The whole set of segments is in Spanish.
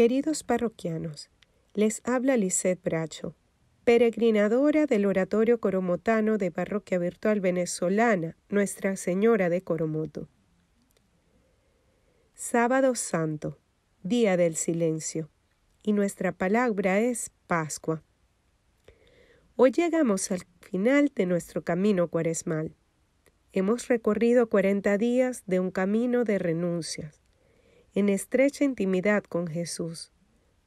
Queridos parroquianos, les habla Lisette Bracho, peregrinadora del Oratorio Coromotano de Parroquia Virtual Venezolana, Nuestra Señora de Coromoto. Sábado Santo, Día del Silencio, y nuestra palabra es Pascua. Hoy llegamos al final de nuestro camino cuaresmal. Hemos recorrido 40 días de un camino de renuncias, en estrecha intimidad con Jesús,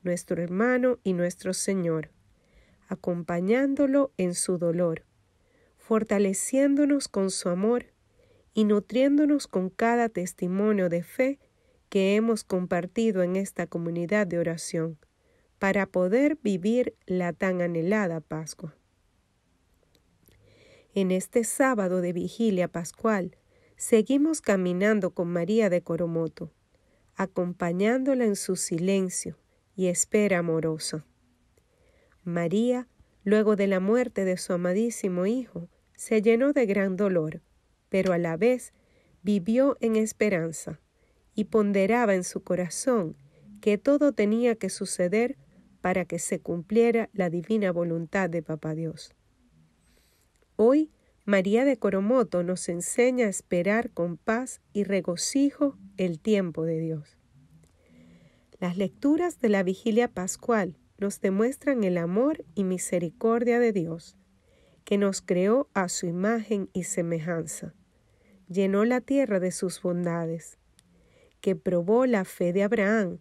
nuestro hermano y nuestro Señor, acompañándolo en su dolor, fortaleciéndonos con su amor y nutriéndonos con cada testimonio de fe que hemos compartido en esta comunidad de oración, para poder vivir la tan anhelada Pascua. En este sábado de vigilia pascual, seguimos caminando con María de Coromoto acompañándola en su silencio y espera amorosa. María, luego de la muerte de su amadísimo Hijo, se llenó de gran dolor, pero a la vez vivió en esperanza y ponderaba en su corazón que todo tenía que suceder para que se cumpliera la divina voluntad de Papá Dios. Hoy María de Coromoto nos enseña a esperar con paz y regocijo el tiempo de Dios. Las lecturas de la vigilia pascual nos demuestran el amor y misericordia de Dios, que nos creó a su imagen y semejanza, llenó la tierra de sus bondades, que probó la fe de Abraham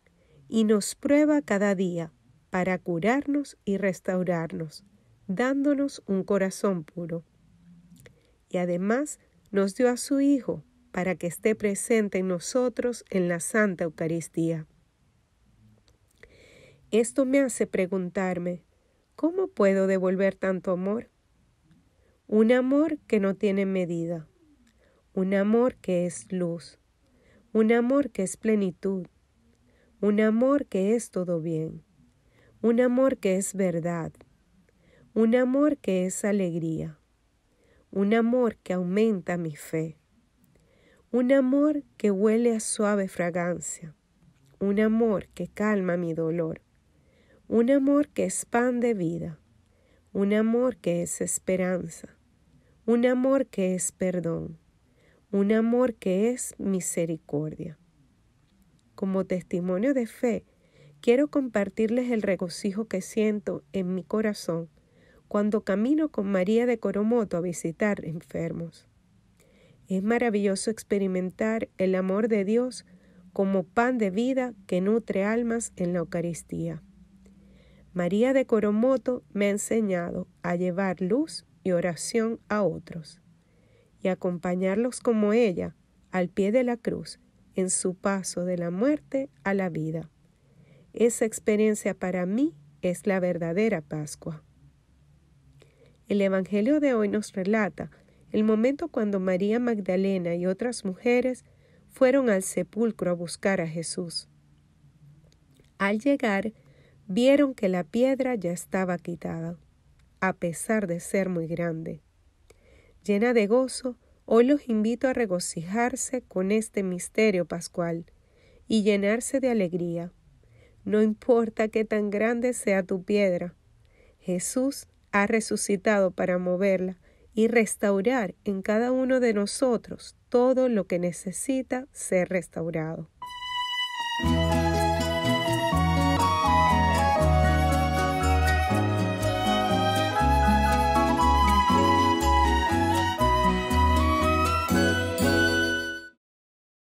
y nos prueba cada día para curarnos y restaurarnos, dándonos un corazón puro y además nos dio a su Hijo para que esté presente en nosotros en la Santa Eucaristía. Esto me hace preguntarme, ¿cómo puedo devolver tanto amor? Un amor que no tiene medida, un amor que es luz, un amor que es plenitud, un amor que es todo bien, un amor que es verdad, un amor que es alegría, un amor que aumenta mi fe, un amor que huele a suave fragancia, un amor que calma mi dolor, un amor que expande vida, un amor que es esperanza, un amor que es perdón, un amor que es misericordia. Como testimonio de fe, quiero compartirles el regocijo que siento en mi corazón cuando camino con María de Coromoto a visitar enfermos. Es maravilloso experimentar el amor de Dios como pan de vida que nutre almas en la Eucaristía. María de Coromoto me ha enseñado a llevar luz y oración a otros y acompañarlos como ella al pie de la cruz en su paso de la muerte a la vida. Esa experiencia para mí es la verdadera Pascua. El Evangelio de hoy nos relata el momento cuando María Magdalena y otras mujeres fueron al sepulcro a buscar a Jesús. Al llegar, vieron que la piedra ya estaba quitada, a pesar de ser muy grande. Llena de gozo, hoy los invito a regocijarse con este misterio pascual y llenarse de alegría. No importa qué tan grande sea tu piedra, Jesús ha resucitado para moverla y restaurar en cada uno de nosotros todo lo que necesita ser restaurado.